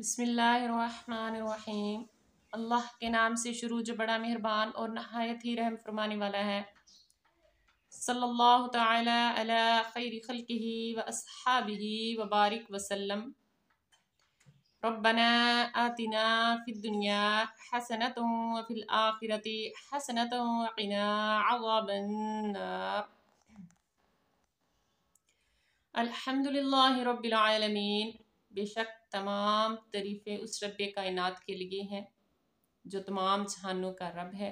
बसमीम अल्लाह के नाम से शुरू जो बड़ा मेहरबान और नहायत ही रहम फरमाने वाला है सल्लल्लाहु अला खैर व असहाबिही व बारिक वसल्लम रब्बना आतिना फिद दुनिया हसनत फिल आखिरति हसनत व क़िना अज़ाबन्नार अल्हम्दुलिल्लाहि रब्बिल बेशक तमाम तरीफें उस रब कायनात के लिए हैं जो तमाम जहानों का रब है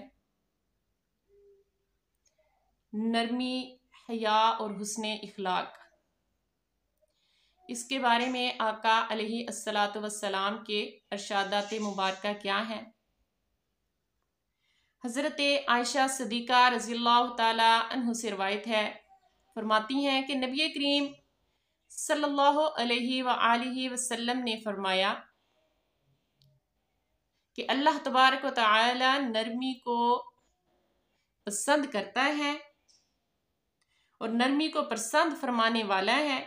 नरमी हया और हसन इखलाक इसके बारे में आका अलैहि वसलाम के अरशादात मुबारक क्या हैं हज़रत आयशा सदीक़ा रज़ी अल्लाह से रवायत है फरमाती हैं कि नबी करीम सल्लल्लाहु अलैहि वसल्लम ने फरमाया कि अल्लाह तबारक नरमी को पसंद करता है और नरमी को पसंद फरमाने वाला है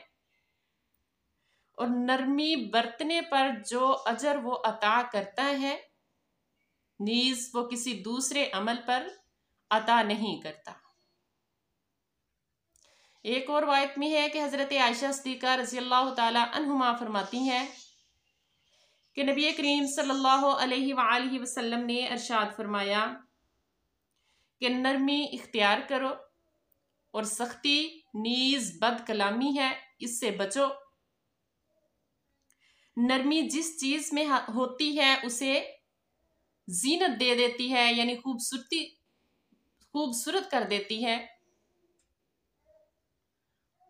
और नरमी बरतने पर जो अजर वो अता करता है नीज़ वो किसी दूसरे अमल पर अता नहीं करता एक और वायत में है कि हज़रत आयशा सदीक़ा रज़ी अल्लाह तुमा फरमाती हैं कि नबी करीम सल्लल्लाहु अलैहि वसल्लम ने अरशाद फरमाया कि नरमी इख्तियार करो और सख्ती नीज़ बद कलामी है इससे बचो नरमी जिस चीज़ में होती है उसे जीनत दे देती है यानी खूबसूरती खूबसूरत कर देती है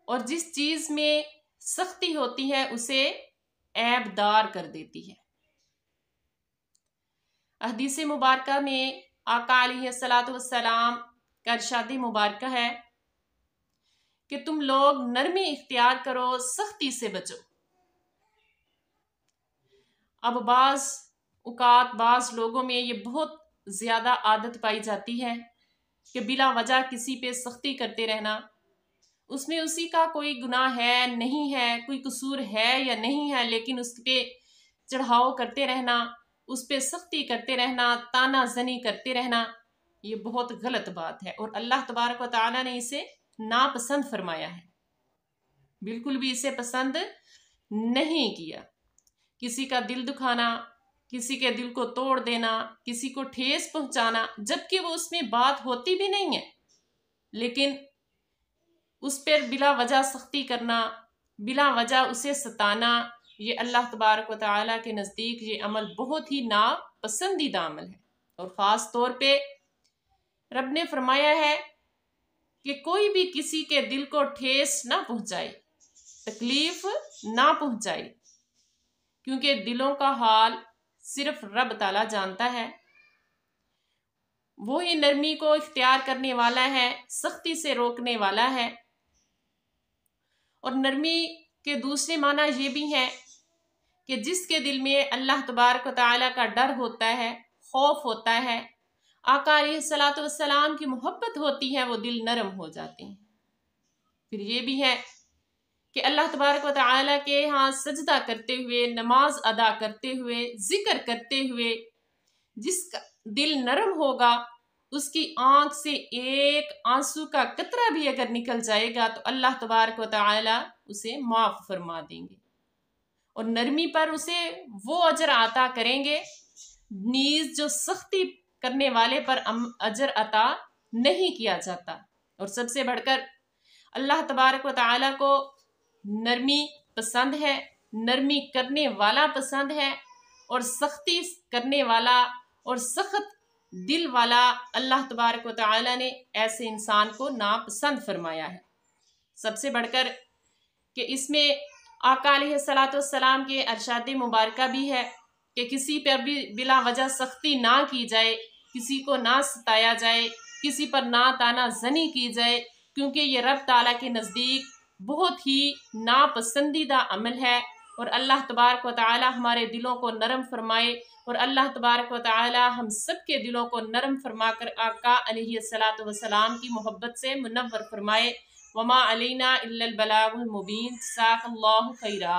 और जिस चीज़ में सख्ती होती है उसे ऐबदार कर देती है अहदीस मुबारक में आका सलाम का शादी मुबारक है कि तुम लोग नरमी इख्तियार करो सख्ती से बचो अब बाज उकात बाज लोगों में ये बहुत ज़्यादा आदत पाई जाती है कि बिला वजह किसी पे सख्ती करते रहना उसमें उसी का कोई गुनाह है नहीं है कोई कसूर है या नहीं है लेकिन उस पर चढ़ाव करते रहना उस पर सख्ती करते रहना ताना जनी करते रहना ये बहुत गलत बात है और अल्लाह तबारक ताली ने इसे नापसंद फरमाया है बिल्कुल भी इसे पसंद नहीं किया किसी का दिल दुखाना किसी के दिल को तोड़ देना किसी को ठेस पहुंचाना जबकि वो उसमें बात होती भी नहीं है लेकिन उस पर बिला वजह सख्ती करना बिला वजह उसे सताना ये अल्लाह तबारक व के नज़दीक ये अमल बहुत ही नापसंदीदा अमल है और ख़ास तौर पर रब ने फरमाया है कि कोई भी किसी के दिल को ठेस ना पहुंचाए तकलीफ ना पहुंचाए क्योंकि दिलों का हाल सिर्फ रब ताला जानता है वो ही नरमी को इख्तियार करने वाला है सख्ती से रोकने वाला है और नरमी के दूसरे माना ये भी हैं कि जिसके दिल में अल्लाह तबारक ताली का डर होता है खौफ होता है आका सलाम की मोहब्बत होती है वो दिल नरम हो जाते हैं फिर ये भी है कि अल्लाह तबारक व ताली के यहाँ सजदा करते हुए नमाज अदा करते हुए ज़िक्र करते हुए जिसका दिल नरम होगा उसकी आंख से एक आंसू का कतरा भी अगर निकल जाएगा तो अल्लाह तबारक उसे माफ़ फरमा देंगे और नरमी पर उसे वो अजर अता करेंगे नीज जो सख्ती करने वाले पर अजर अता नहीं किया जाता और सबसे बढ़कर अल्लाह तबारक व को नरमी पसंद है नरमी करने वाला पसंद है और सख्ती करने वाला और सख्त दिल वाला अल्लाह तबारक व ने ऐसे इंसान को नापसंद फरमाया है सबसे बढ़कर कि इसमें आका सलाम के अरशाद मुबारक भी है कि किसी पर भी बिला वजह सख्ती ना की जाए किसी को ना सताया जाए किसी पर ना ताना जनी की जाए क्योंकि ये रब ताला के नज़दीक बहुत ही नापसंदीदा अमल है और अल्लाह तबारक व ताली हमारे दिलों को नरम फरमाए और अल्लाह तबारक व ताली हम सब के दिलों को नरम फरमा कर आका सलात की मोहब्बत से मुनवर फरमाए वमा अलीना इल्लल बलागुल मुबीन खैरा